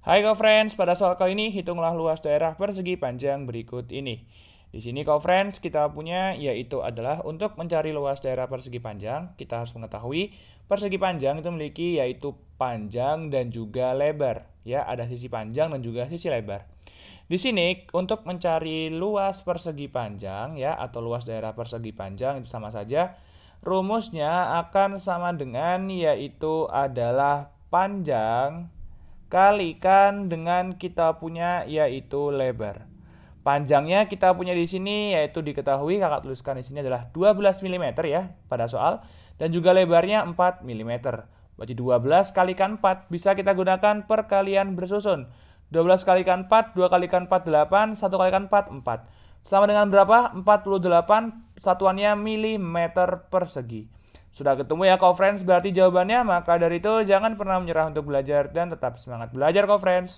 Hai kau friends pada soal kali ini hitunglah luas daerah persegi panjang berikut ini. Di sini kau friends kita punya yaitu adalah untuk mencari luas daerah persegi panjang, kita harus mengetahui persegi panjang itu memiliki yaitu panjang dan juga lebar. Ya, ada sisi panjang dan juga sisi lebar. Di sini untuk mencari luas persegi panjang ya atau luas daerah persegi panjang itu sama saja rumusnya akan sama dengan yaitu adalah panjang kalikan dengan kita punya yaitu lebar. Panjangnya kita punya di sini yaitu diketahui kakak tuliskan di sini adalah 12 mm ya pada soal dan juga lebarnya 4 mm. Berarti 12 kalikan 4 bisa kita gunakan perkalian bersusun. 12 kalikan 4, 2 kalikan 4 8, 1 kalikan 4 4. Sama dengan berapa? 48 satuannya milimeter persegi. Sudah ketemu ya kau friends berarti jawabannya, maka dari itu jangan pernah menyerah untuk belajar dan tetap semangat belajar kau friends.